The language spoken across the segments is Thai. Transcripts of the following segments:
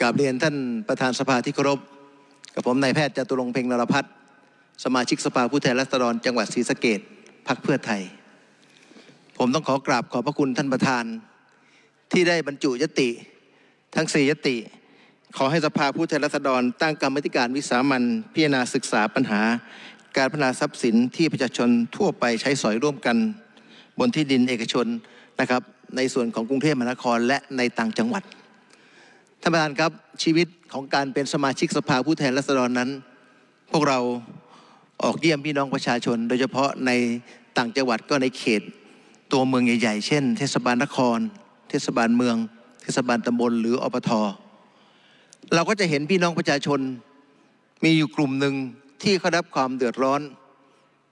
กราบเรียนท่านประธานสภาที่เคารพกับผมนายแพทย์จตุรงเพ็งนรพัฒน์สมาชิกสภาผู้แทนราษฎรจังหวัดศรีสะเกดพักเพื่อไทย ผมต้องขอกราบขอบพระคุณท่านประธาน ที่ได้บรรจุยติ ทั้งสี่ยติ ขอให้สภาผู้แทนราษฎรตั้งกรรมธิการวิสามันพิจารณาศึกษาปัญหา การพัฒนาทรัพย์สินที่ประชาชนทั่วไปใช้สอยร่วมกัน บนที่ดินเอกชนนะครับในส่วนของกรุงเทพมหานครและในต่างจังหวัดท่านประธานครับชีวิตของการเป็นสมาชิกสภาผู้แทนราษฎรนั้น พวกเราออกเยี่ยมพี่น้องประชาชน โดยเฉพาะในต่างจังหวัดก็ในเขต ตัวเมืองใหญ่ๆเช่น เทศบาลนครเทศบาลเมือง เทศบาลตำบลหรืออปท เราก็จะเห็นพี่น้องประชาชน มีอยู่กลุ่มหนึ่งที่เขารับความเดือดร้อน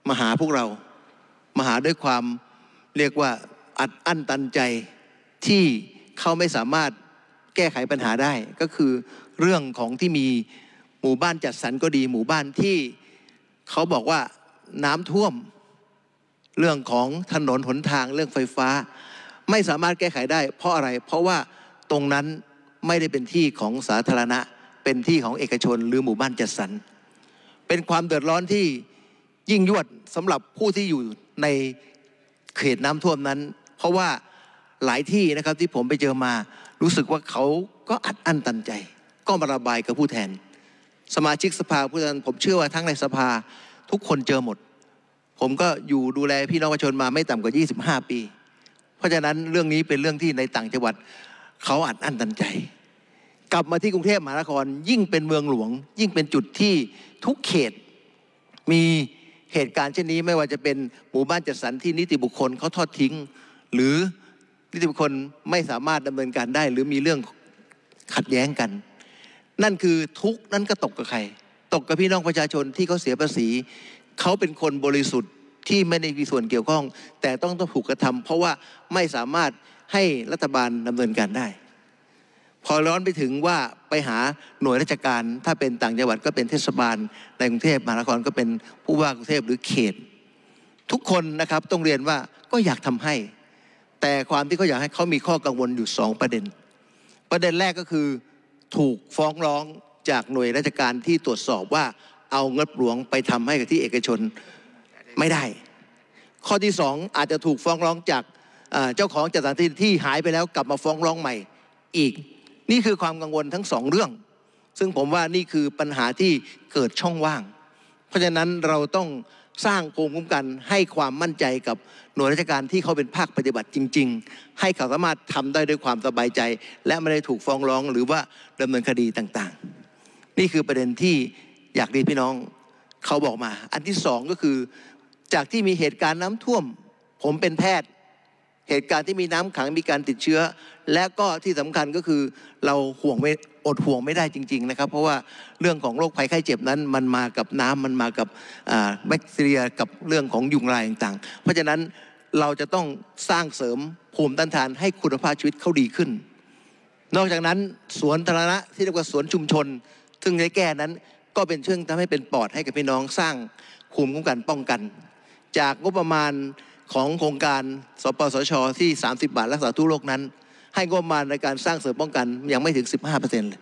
มาหาพวกเรามาหาด้วยความเรียกว่าอัดอั้นตันใจที่เขาไม่สามารถแก้ไขปัญหาได้ก็คือเรื่องของที่มีหมู่บ้านจัดสรรก็ดี หมู่บ้านที่เขาบอกว่าน้ำท่วม เรื่องของถนนหนทางเรื่องไฟฟ้า ไม่สามารถแก้ไขได้ เพราะอะไรเพราะว่าตรงนั้นไม่ได้เป็นที่ของสาธารณะ เป็นที่ของเอกชน หรือหมู่บ้านจัดสรรเป็นความเดือดร้อนที่ยิ่งยวดสำหรับผู้ที่อยู่ในเขตน้ำท่วมนั้น เพราะว่าหลายที่นะครับที่ผมไปเจอมารู้สึกว่าเขาก็อัดอั้นตันใจ ก็มาระบายกับผู้แทน สมาชิกสภาผู้แทน ผมเชื่อว่าทั้งในสภาทุกคนเจอหมด ผมก็อยู่ดูแลพี่น้องประชาชนมาไม่ต่ำกว่า 25 ปี เพราะฉะนั้นเรื่องนี้เป็นเรื่องที่ในต่างจังหวัดเขาอัดอั้นตันใจ กลับมาที่กรุงเทพมหานครยิ่งเป็นเมืองหลวง ยิ่งเป็นจุดที่ทุกเขตมีเหตุการณ์เช่นนี้ ไม่ว่าจะเป็นหมู่บ้านจัดสรรที่นิติบุคคลเขาทอดทิ้งหรือนิติบุคคลไม่สามารถดำเนินการได้ หรือมีเรื่องขัดแย้งกัน นั่นคือทุกนั้นก็ตกกับใครตกกับพี่น้องประชาชนที่เขาเสียภาษีเขาเป็นคนบริสุทธิ์ที่ไม่ได้มีส่วนเกี่ยวข้อง แต่ต้องต้องถูกกระทำ เพราะว่าไม่สามารถให้รัฐบาลดำเนินการได้ พอร้อนไปถึงว่าไปหาหน่วยราชการถ้าเป็นต่างจังหวัดก็เป็นเทศบาลในกรุงเทพมหานครก็เป็นผู้ว่ากรุงเทพหรือเขต ทุกคนนะครับต้องเรียนว่าก็อยากทำให้แต่ความที่เขาอยากให้เขามีข้อกังวลอยู่สองประเด็น ประเด็นแรกก็คือถูกฟ้องร้องจากหน่วยราชการที่ตรวจสอบว่า เอาเงินหลวงไปทำให้กับที่เอกชนไม่ได้ ข้อที่สอาจจะถูกฟ้องร้องจากเจ้าของจัดสถานที่ที่หายไปแล้วกลับมาฟ้องร้องใหม่อีก นี่คือความกังวลทั้งสองเรื่อง ซึ่งผมว่านี่คือปัญหาที่เกิดช่องว่าง เพราะฉะนั้นเราต้องสร้างภูมิคุ้มกันให้ความมั่นใจกับหน่วยราชการที่เขาเป็นภาคปฏิบัติจริง ๆ ให้เขาสามารถทำได้ด้วยความสบายใจ และไม่ได้ถูกฟ้องร้องหรือว่าดำเนินคดีต่างๆ นี่คือประเด็นที่อยากดีพี่น้องเขาบอกมา อันที่สองก็คือจากที่มีเหตุการณ์น้ำท่วม ผมเป็นแพทย์ เหตุการณ์ที่มีน้ำขังมีการติดเชื้อ และก็ที่สำคัญก็คือเราห่วงอดห่วงไม่ได้จริงๆนะครับเพราะว่าเรื่องของโรคภัยไข้เจ็บนั้นมันมากับน้ำมันมากับแบคทีเรีย กับเรื่องของยุงลายต่างๆเพราะฉะนั้นเราจะต้องสร้างเสริมภูมิต้านทานให้คุณภาพชีวิตเขาดีขึ้น นอกจากนั้นสวนธารณะที่เรียกว่าสวนชุมชน ซึ่งได้แก้นั้น ก็เป็นเชื่องทำให้เป็นปอดให้กับพี่น้องสร้างภูมิคุ้มกันป้องกัน จากงบประมาณของโครงการสปสชที่ 30 บาทรักษาทุกโรคนั้นให้งบประมาณในการสร้างเสริมป้องกันยังไม่ถึง 15%เปอร์์เเซ็นตลย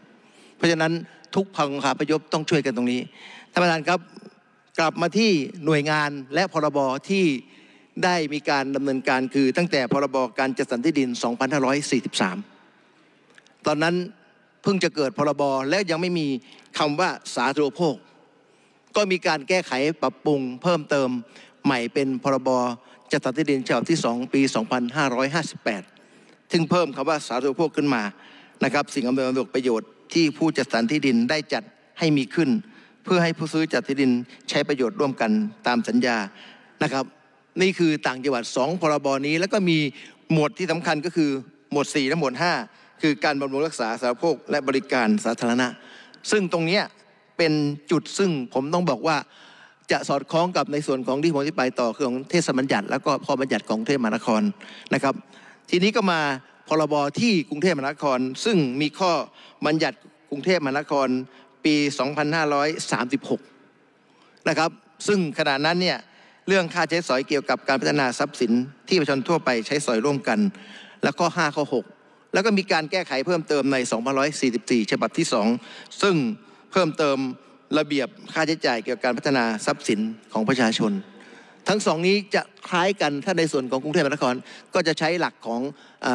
เพราะฉะนั้นทุกพังคาพยพต้องช่วยกันตรงนี้ท่านประธานครับกลับมาที่หน่วยงานและพรบที่ได้มีการดำเนินการ คือตั้งแต่พรบการจัดสรรที่ดิน 2543 ตอนนั้นเพิ่งจะเกิดพรบและยังไม่มีคำว่าสาธารณภคก็มีการแก้ไขปรับปรุงเพิ่มเติมใหม่เป็นพรบจัดสรรที่ดินฉบับที่2ปี 2558ซึ่งเพิ่มคำว่าสาธารณูปภขึ้นมานะครับ สิ่งอำนวยความสะดวกประโยชน์ที่ผู้จัดสรรที่ดินได้จัดให้มีขึ้น เพื่อให้ผู้ซื้อจัดที่ดินใช้ประโยชน์ร่วมกันตามสัญญานะครับ นี่คือต่างจังหวัด2พรบนี้ แล้วก็มีหมวดที่สำคัญก็คือหมวด4และหมวด5คือการบำรุงรักษาสาธารณภคและบริการสาธารณะ ซึ่งตรงนี้เป็นจุดซึ่งผมต้องบอกว่าจะสอดคล้องกับในส่วนของที่ผมที่ไปต่อคือของเทศบัญญัติ แล้วก็พอบัญญัติของเทศมหานครนะครับ ทีนี้ก็มาพรบที่กรุงเทพมหานคร ซึ่งมีข้อบัญญัติกรุงเทพมหานครปี 2536 นะครับซึ่งขณะนั้นเนี่ยเรื่องค่าใช้สอยเกี่ยวกับการพัฒนาทรัพย์สินที่ประชาชนทั่วไปใช้สอยร่วมกัน แล้วก็5ข้อ6แล้วก็มีการแก้ไขเพิ่มเติมใน2544 ฉบับที่ 2 ซึ่งเพิ่มเติมระเบียบค่าใช้จ่ายเกี่ยวกับการพัฒนาทรัพย์สินของประชาชน ทั้งสองนี้จะคล้ายกันถ้าในส่วนของกรุงเทพมหานครก็จะใช้หลักของอ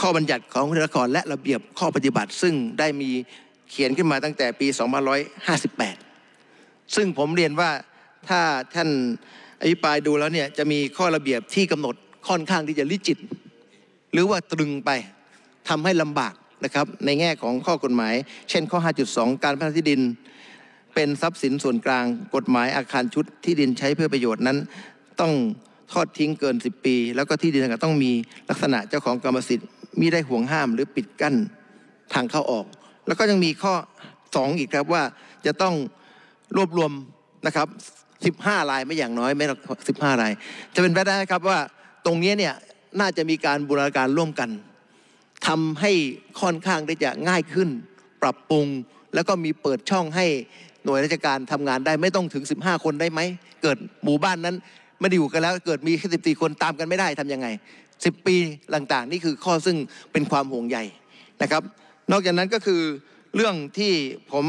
ข้อบัญญัติของธนครและระเบียบข้อปฏิบัติซึ่งได้มีเขียนขึ้นมาตั้งแต่ปี 2558ซึ่งผมเรียนว่าถ้าท่านอภิปรายดูแล้วเนี่ยจะมีข้อระเบียบที่กำหนดค่อนข้างที่จะลิจิต หรือว่าตรึงไปทำให้ลำบากนะครับในแง่ของข้อกฎหมาย เช่นข้อ 5.2 การพัฒนาที่ดิน เป็นทรัพย์สินส่วนกลาง กฎหมายอาคารชุดที่ดินใช้เพื่อประโยชน์นั้น ต้องทอดทิ้งเกิน 10 ปี แล้วก็ที่ดินก็ต้องมีลักษณะเจ้าของกรรมสิทธิ์มิได้ห่วงห้ามหรือปิดกั้นทางเข้าออก แล้วก็ยังมีข้อ2อีกครับว่าจะต้องรวบรวมนะครับ 15 รายไม่อย่างน้อยไม่ต้อก15 ราย จะเป็นไปได้ครับว่าตรงนี้เนี่ยน่าจะมีการบูรณาการร่วมกัน ทำให้ค่อนข้างที่จะง่ายขึ้น ปรับปรุง แล้วก็มีเปิดช่องให้หน่วยราชการทำงานได้ ไม่ต้องถึง15คนได้ไหมเกิดหมู่บ้านนั้น ไม่ได้อยู่กันแล้ว เกิดมีแค่สิบสี่คนตามกันไม่ได้ทํำยังไงสิบปีต่างๆนี่คือข้อซึ่งเป็นความห่วงใยนะครับ นอกจากนั้นก็คือเรื่องที่ผม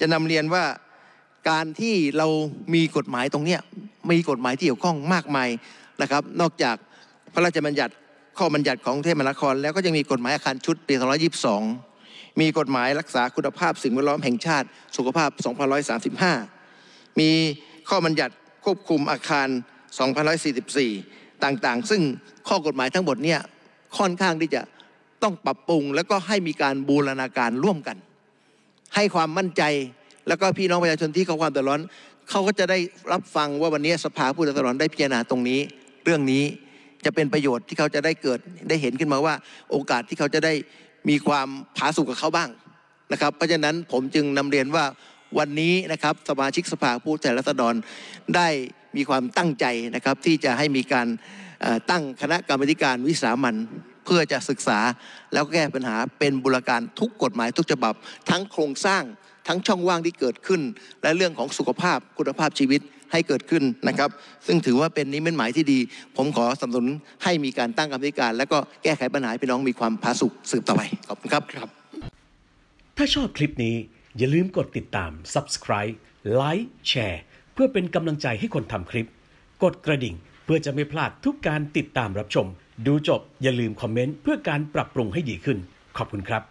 จะนำเรียนว่าการที่เรามีกฎหมายตรงเนี้มีกฎหมายที่เกี่ยวข้องมากมายนะครับ นอกจากพระราชบัญญัติข้อบัญญัติของเทพมนครแล้วก็ยังมีกฎหมายอาคารชุดปี222มีกฎหมายรักษาคุณภาพสิ่งแวดล้อมแห่งชาติสุขภาพ2135มีข้อบัญญัติควบคุมอาคาร2144ต่างๆ ซึ่งข้อกฎหมายทั้งหมดเนี่ยค่อนข้างที่จะต้องปรับปรุงแล้วก็ให้มีการบูรณาการร่วมกัน ให้ความมั่นใจแล้วก็พี่น้องประชาชนที่เขาความเดือดร้อนเขาก็จะได้รับฟังว่าวันนี้สภาผู้แทนราษฎรได้พิจารณาตรงนี้ เรื่องนี้จะเป็นประโยชน์ที่เขาจะได้เกิดได้เห็นขึ้นมาว่าโอกาสที่เขาจะได้มีความผาสุกกับเขาบ้างนะครับเพราะฉะนั้นผมจึงนำเรียนว่าวันนี้นะครับสมาชิกสภาผู้แทนราษฎรได้มีความตั้งใจนะครับที่จะให้มีการตั้งคณะกรรมการวิสามันเพื่อจะศึกษาแล้วแก้ปัญหาเป็นบุรการทุกกฎหมาย ทุกฉบับ ทั้งโครงสร้างทั้งช่องว่างที่เกิดขึ้น และเรื่องของสุขภาพคุณภาพชีวิตให้เกิดขึ้นนะครับ ซึ่งถือว่าเป็นนิมิตหมายที่ดี ผมขอสนับสนุนให้มีการตั้งกรรมธิการ และก็แก้ไขปัญหาพี่น้องมีความผาสุกสืบต่อไปขอบคุณครับครับ ถ้าชอบคลิปนี้อย่าลืมกดติดตาม subscribe ไลค์แชร์เพื่อเป็นกำลังใจให้คนทำคลิป กดกระดิ่งเพื่อจะไม่พลาดทุกการติดตามรับชม ดูจบอย่าลืมคอมเมนต์เพื่อการปรับปรุงให้ดีขึ้น ขอบคุณครับ